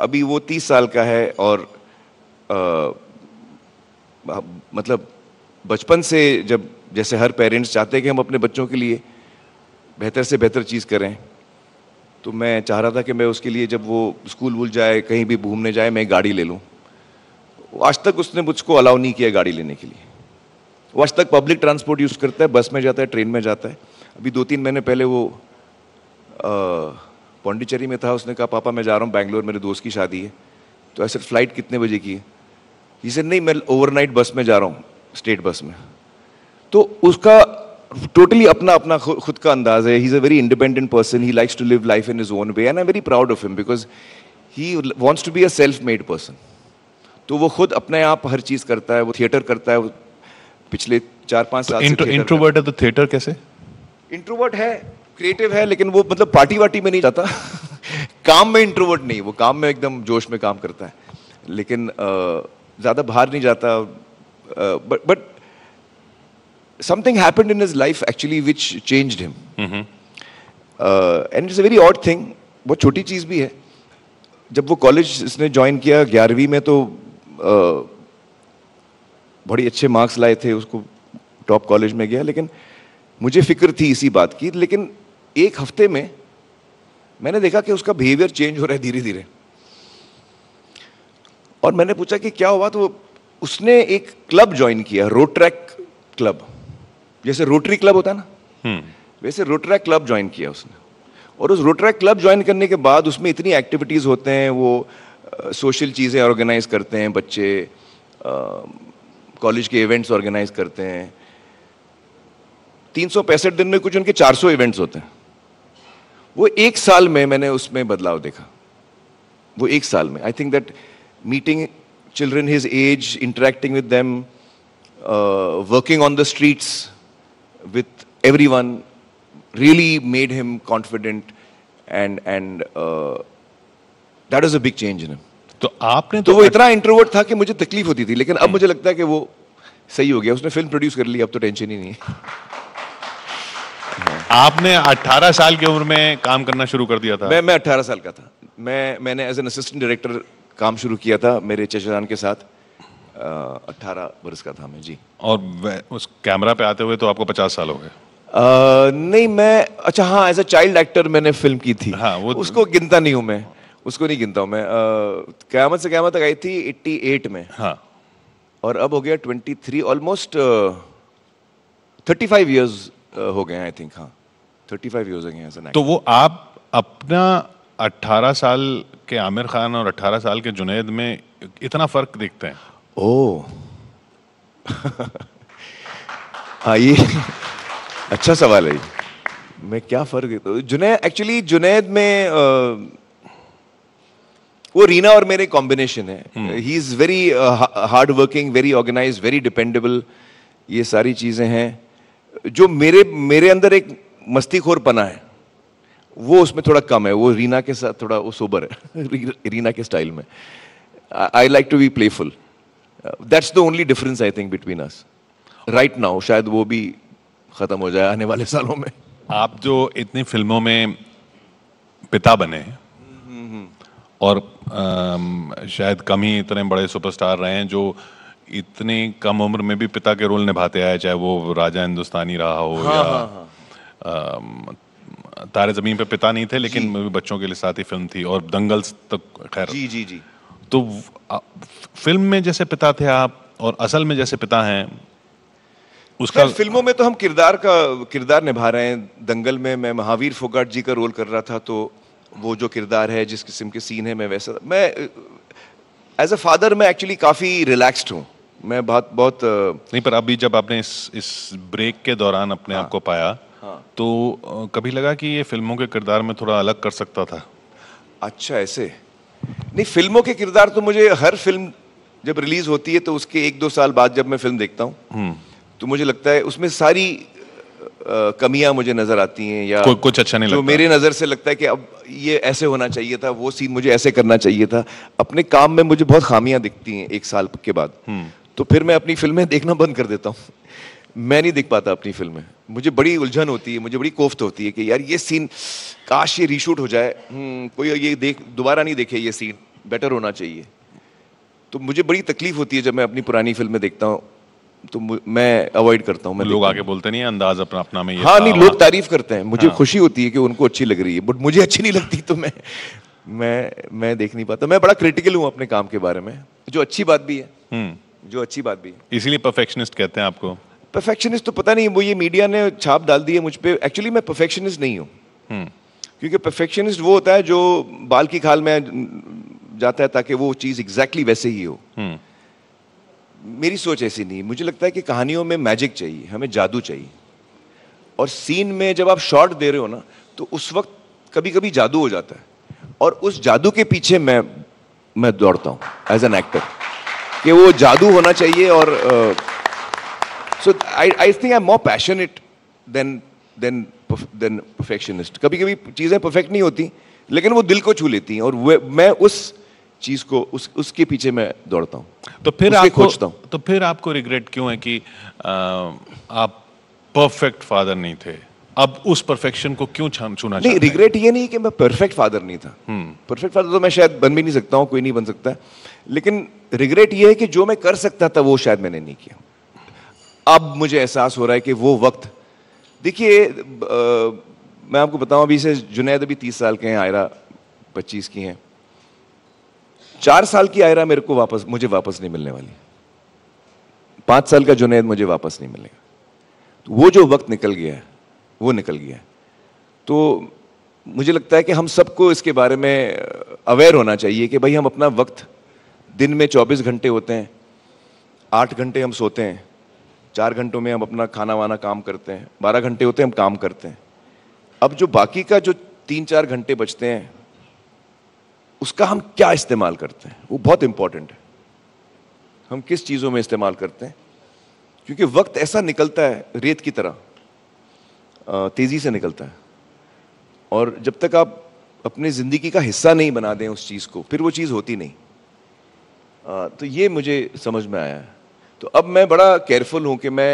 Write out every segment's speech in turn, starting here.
अभी वो तीस साल का है और आ, मतलब बचपन से जब जैसे हर पेरेंट्स चाहते हैं कि हम अपने बच्चों के लिए बेहतर से बेहतर चीज़ करें तो मैं चाह रहा था कि मैं उसके लिए जब वो स्कूल वूल जाए कहीं भी घूमने जाए मैं गाड़ी ले लूँ आज तक उसने मुझको अलाउ नहीं किया गाड़ी लेने के लिए वो आज तक पब्लिक ट्रांसपोर्ट यूज़ करता है बस में जाता है ट्रेन में जाता है अभी दो तीन महीने पहले वो आ, पौंडीचेरी में था उसने कहा पापा मैं जा रहा हूँ बैंगलोर मेरे दोस्त की शादी है तो ऐसे फ्लाइट कितने बजे की है ये नहीं मैं ओवरनाइट बस में जा रहा हूँ स्टेट बस में तो उसका टोटली अपना अपना खुद का अंदाज है he is a very independent person he likes to live life in his own way and I very proud of him because he wants to be a self made person तो वो खुद अपने आप हर चीज़ करता है वो थिएटर करता है वो पिछले चार पाँच तो साल इंट्रोवर्ट है तो थिएटर कैसे इंट्रोवर्ट है क्रिएटिव है लेकिन वो मतलब पार्टी वार्टी में नहीं जाता काम में इंट्रोवर्ट नहीं वो काम में एकदम जोश में काम करता है लेकिन ज़्यादा बाहर नहीं जाता but but something happened in his life actually which change him and it's a very it's thing बहुत छोटी चीज़ भी है जब वो कॉलेज इसने ज्वाइन किया ग्यारहवीं में तो uh, बड़ी अच्छे मार्क्स लाए थे उसको टॉप कॉलेज में गया लेकिन मुझे फिक्र थी इसी बात की लेकिन एक हफ्ते में मैंने देखा कि उसका बिहेवियर चेंज हो रहा है धीरे धीरे और मैंने पूछा कि क्या हुआ तो उसने एक क्लब ज्वाइन किया रोट्रैक क्लब जैसे रोटरी क्लब होता है ना हम्म। वैसे रोट्रैक क्लब ज्वाइन किया उसने और उस रोट्रैक क्लब ज्वाइन करने के बाद उसमें इतनी एक्टिविटीज़ होते हैं वो सोशल चीज़ें ऑर्गेनाइज करते हैं बच्चे कॉलेज के इवेंट्स ऑर्गेनाइज करते हैं तीन दिन में कुछ उनके 400 इवेंट्स होते हैं वो एक साल में मैंने उसमें बदलाव देखा वो एक साल में I think that meeting children his age interacting with them working on the streets with everyone really made him confident and and that is a big change in तो आपने तो, तो वो इतना इंट्रोवर्ट था कि मुझे तकलीफ होती थी लेकिन अब हम्म। मुझे लगता है कि वो सही हो गया उसने फिल्म प्रोड्यूस कर ली अब तो टेंशन ही नहीं है आपने 18 साल की उम्र में काम करना शुरू कर दिया था मैं मैं 18 साल का था मैं मैंने एज एन असिस्टेंट डायरेक्टर काम शुरू किया था मेरे चचाजान के साथ अट्ठारह बरस का था मैं जी और उस कैमरा पे आते हुए तो आपको पचास साल हो गए नहीं मैं अच्छा हाँ एज अ चाइल्ड एक्टर मैंने फिल्म की थी हाँ, वो तो- उसको गिनता नहीं हूँ मैं उसको नहीं गिनता हूँ मैं क्यामत से क्यामत तक आई थी 88 में हाँ और अब हो गया ट्वेंटी ऑलमोस्ट 35 इयर्स हो गए आई थिंक हाँ 35 years as an तो वो आप अपना अट्ठारह साल के आमिर खान और अट्ठारह साल के जुनेद में इतना फर्क दिखते हैं ओ हाँ ये अच्छा सवाल है मैं क्या फर्क जुनेद एक्चुअली जुनेद में आ, वो रीना और मेरे कॉम्बिनेशन है he is very hard working very organize very dependable ये सारी चीज़ें हैं जो मेरे मेरे अंदर एक मस्तीखोरपना है वो उसमें थोड़ा कम है वो रीना के साथ थोड़ा वो सोबर है रीना के स्टाइल में I like to be playful that's the only difference I think between us right now शायद वो भी ख़त्म हो जाए आने वाले सालों में आप जो इतनी फिल्मों में पिता बने और आ, शायद कम ही इतने बड़े सुपरस्टार रहे हैं जो इतनी कम उम्र में भी पिता के रोल निभाते आए चाहे वो राजा हिंदुस्तानी रहा हो हाँ, या हाँ, हाँ. तारे ज़मीन पे पिता नहीं थे लेकिन बच्चों के लिए साथ ही फिल्म थी और दंगल्स तक खैर जी जी जी तो फिल्म में जैसे पिता थे आप और असल में जैसे पिता हैं उसका फिल्मों में तो हम किरदार का किरदार निभा रहे हैं दंगल में मैं महावीर फोगाट जी का रोल कर रहा था तो वो जो किरदार है जिस किस्म के सीन है मैं वैसा मैं एज अ फादर मैं एक्चुअली काफ़ी रिलैक्सड हूँ मैं बहुत बहुत नहीं पर अभी जब आपने इस इस ब्रेक के दौरान अपने हाँ, आप को पाया हाँ तो कभी लगा कि ये फिल्मों के किरदार में थोड़ा अलग कर सकता था अच्छा ऐसे नहीं फिल्मों के किरदार तो मुझे हर फिल्म जब रिलीज होती है तो उसके एक दो साल बाद जब मैं फिल्म देखता हूँ हम्म। तो मुझे लगता है उसमें सारी कमियां मुझे नजर आती हैं या को, कुछ अच्छा नहीं जो मेरे नजर से लगता है कि अब ये ऐसे होना चाहिए था वो सीन मुझे ऐसे करना चाहिए था अपने काम में मुझे बहुत खामियां दिखती हैं एक साल के बाद हम्म। तो फिर मैं अपनी फिल्में देखना बंद कर देता हूँ मैं नहीं देख पाता अपनी में मुझे बड़ी उलझन होती है मुझे बड़ी कोफ्त होती है कि यार ये सीन काश ये रीशूट हो जाए हम्म, कोई ये देख दोबारा नहीं देखे ये सीन बेटर होना चाहिए तो मुझे बड़ी तकलीफ होती है जब मैं अपनी पुरानी फिल्में देखता हूँ तो मैं अवॉइड करता हूँ मैं लोग आगे बोलते नहीं अंदाज अपना अपना में हाँ नहीं लोग तारीफ करते हैं मुझे हाँ। खुशी होती है कि उनको अच्छी लग रही है बट मुझे अच्छी नहीं लगती तो मैं मैं मैं देख नहीं पाता मैं बड़ा क्रिटिकल हूँ अपने काम के बारे में जो अच्छी बात भी है हम्म। जो अच्छी बात भी है इसीलिए परफेक्शनिस्ट कहते हैं आपको परफेक्शनिस्ट तो पता नहीं वो ये मीडिया ने छाप डाल दी है मुझ पर एक्चुअली मैं परफेक्शनिस्ट नहीं हूँ हम्म। क्योंकि परफेक्शनिस्ट वो होता है जो बाल की खाल में जाता है ताकि वो चीज़ एग्जैक्टली exactly वैसे ही हो हम्म। मेरी सोच ऐसी नहीं मुझे लगता है कि कहानियों में मैजिक चाहिए हमें जादू चाहिए और सीन में जब आप शॉट दे रहे हो ना तो उस वक्त कभी कभी जादू हो जाता है और उस जादू के पीछे मैं मैं दौड़ता हूँ एज एन एक्टर कि वो जादू होना चाहिए और uh, so I think I am more passionate than than than perfectionist कभी कभी चीज़ें परफेक्ट नहीं होती लेकिन वो दिल को छू लेती हैं और मैं उस चीज को उस उसके पीछे मैं दौड़ता हूँ तो फिर हूँ तो फिर आपको रिग्रेट क्यों है कि आ, आप परफेक्ट फादर नहीं थे अब उस परफेक्शन को क्यों चुना नहीं रिग्रेट ये नहीं कि मैं परफेक्ट फादर नहीं था परफेक्ट हम्म। फादर तो मैं शायद बन भी नहीं सकता हूँ कोई नहीं बन सकता लेकिन रिग्रेट ये है कि जो मैं कर सकता था वो शायद मैंने नहीं किया अब मुझे एहसास हो रहा है कि वो वक्त देखिए मैं आपको बताऊं अभी से जुनेद अभी तीस साल के हैं आयरा पच्चीस की हैं चार साल की आयरा मेरे को वापस मुझे वापस नहीं मिलने वाली पाँच साल का जुनेद मुझे वापस नहीं मिलेगा तो वो जो वक्त निकल गया है वो निकल गया है तो मुझे लगता है कि हम सबको इसके बारे में अवेयर होना चाहिए कि भाई हम अपना वक्त दिन में 24 घंटे होते हैं आठ घंटे हम सोते हैं चार घंटों में हम अपना खाना वाना काम करते हैं बारह घंटे होते हैं हम काम करते हैं अब जो बाकी का जो तीन चार घंटे बचते हैं उसका हम क्या इस्तेमाल करते हैं वो बहुत इंपॉर्टेंट है हम किस चीज़ों में इस्तेमाल करते हैं क्योंकि वक्त ऐसा निकलता है रेत की तरह तेज़ी से निकलता है और जब तक आप अपनी ज़िंदगी का हिस्सा नहीं बना दें उस चीज़ को फिर वो चीज़ होती नहीं तो ये मुझे समझ में आया है तो अब मैं बड़ा केयरफुल हूँ कि मैं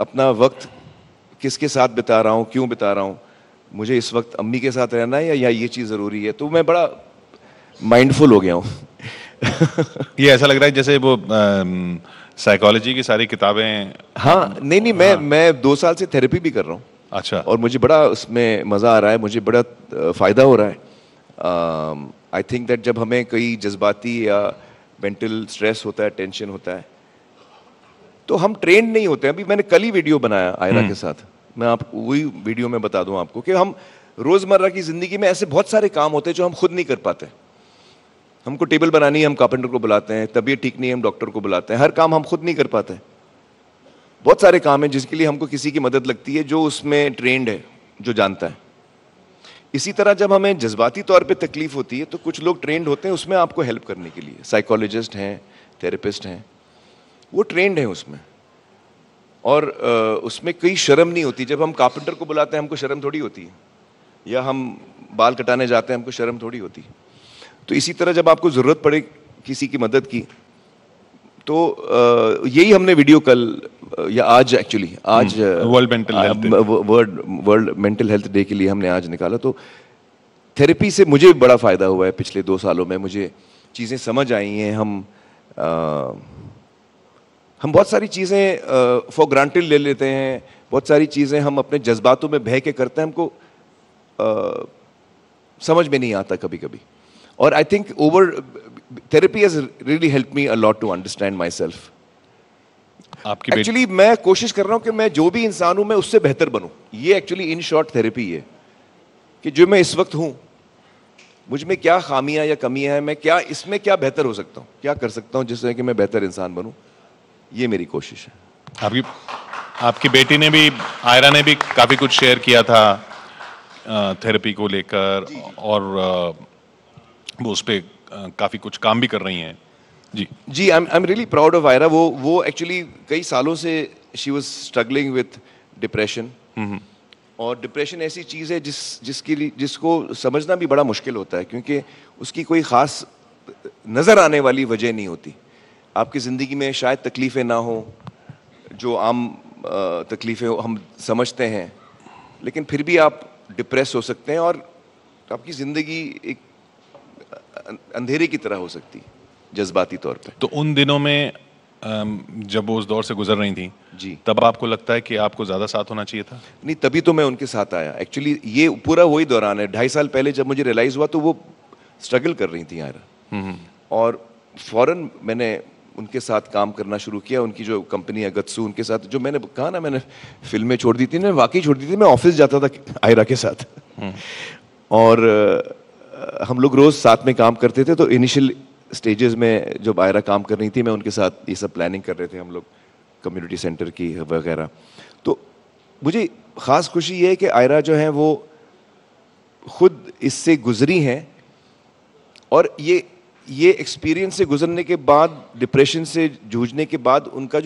अपना वक्त किसके साथ बिता रहा हूँ क्यों बिता रहा हूँ मुझे इस वक्त अम्मी के साथ रहना है या, या ये चीज़ ज़रूरी है तो मैं बड़ा माइंडफुल हो गया हूँ ये ऐसा लग रहा है जैसे वो साइकोलॉजी की सारी किताबें हाँ नहीं नहीं मैं हाँ। मैं दो साल से थेरेपी भी कर रहा हूँ अच्छा और मुझे बड़ा उसमें मज़ा आ रहा है मुझे बड़ा फ़ायदा हो रहा है आई थिंक दैट जब हमें कई जज्बाती या मेंटल स्ट्रेस होता है टेंशन होता है तो हम ट्रेंड नहीं होते अभी मैंने कल ही वीडियो बनाया आयरा हम्म। के साथ मैं आप वही वीडियो में बता दूं आपको कि हम रोजमर्रा की जिंदगी में ऐसे बहुत सारे काम होते हैं जो हम खुद नहीं कर पाते हमको टेबल बनानी है हम कार्पेंटर को बुलाते हैं तबीयत ठीक नहीं है हम डॉक्टर को बुलाते हैं हर काम हम खुद नहीं कर पाते बहुत सारे काम हैं जिसके लिए हमको किसी की मदद लगती है जो उसमें ट्रेंड है जो जानता है इसी तरह जब हमें जज्बाती तौर पे तकलीफ होती है तो कुछ लोग ट्रेंड होते हैं उसमें आपको हेल्प करने के लिए साइकोलॉजिस्ट हैं थेरेपिस्ट हैं वो ट्रेंड है उसमें और उसमें कई शर्म नहीं होती जब हम कारपेंटर को बुलाते हैं हमको शर्म थोड़ी होती है या हम बाल कटाने जाते हैं हमको शर्म थोड़ी होती है तो इसी तरह जब आपको ज़रूरत पड़े किसी की मदद की तो यही हमने वीडियो कल या आज एक्चुअली आज world mental world world mental health day के लिए हमने आज निकाला तो थेरेपी से मुझे बड़ा फ़ायदा हुआ है पिछले दो सालों में मुझे चीज़ें समझ आई हैं हम आ, हम बहुत सारी चीज़ें फॉर ग्रांटेड ले लेते हैं बहुत सारी चीज़ें हम अपने जज्बातों में बह के करते हैं हमको आ, समझ में नहीं आता कभी कभी और I think over therapy has really help me a lot to understand myself आपकी एक्चुअली मैं कोशिश कर रहा हूँ कि मैं जो भी इंसान हूँ मैं उससे बेहतर बनूँ ये एक्चुअली इन शॉर्ट थेरेपी है कि जो मैं इस वक्त हूँ मुझ में क्या खामियाँ या कमियाँ हैं मैं क्या इसमें क्या बेहतर हो सकता हूँ क्या कर सकता हूँ जिससे कि मैं बेहतर इंसान बनूँ ये मेरी कोशिश है आपकी आपकी बेटी ने भी आयरा ने भी काफ़ी कुछ शेयर किया था थेरेपी को लेकर और वो उस पर काफ़ी कुछ काम भी कर रही हैं जी जी I I am really proud of Ira वो वो एक्चुअली कई सालों से she was struggling with depression और डिप्रेशन ऐसी चीज़ है जिस जिसकी जिसको समझना भी बड़ा मुश्किल होता है क्योंकि उसकी कोई ख़ास नज़र आने वाली वजह नहीं होती आपकी ज़िंदगी में शायद तकलीफ़ें ना हों जो आम तकलीफ़ें हम समझते हैं लेकिन फिर भी आप डिप्रेस हो सकते हैं और आपकी ज़िंदगी एक अंधेरे की तरह हो सकती जज्बाती तौर पे तो उन दिनों में जब वो उस दौर से गुजर रही थी जी तब आपको लगता है कि आपको ज़्यादा साथ होना चाहिए था नहीं तभी तो मैं उनके साथ आया एक्चुअली ये पूरा वही दौरान है ढाई साल पहले जब मुझे रियलाइज़ हुआ तो वो स्ट्रगल कर रही थी यार हम्म। और फ़ौरन मैंने उनके साथ काम करना शुरू किया उनकी जो कंपनी है गत्सू उनके साथ जो मैंने कहा ना मैंने फिल्में छोड़ दी थी ना वाकई छोड़ दी थी मैं ऑफिस जाता था आयरा के साथ हम्म। और हम लोग रोज़ साथ में काम करते थे तो इनिशियल स्टेजेस में जब आयरा काम कर रही थी मैं उनके साथ ये सब प्लानिंग कर रहे थे हम लोग कम्युनिटी सेंटर की वगैरह तो मुझे ख़ास खुशी ये है कि आयरा जो है वो खुद इससे गुजरी हैं और ये ये एक्सपीरियंस से गुजरने के बाद डिप्रेशन से जूझने के बाद उनका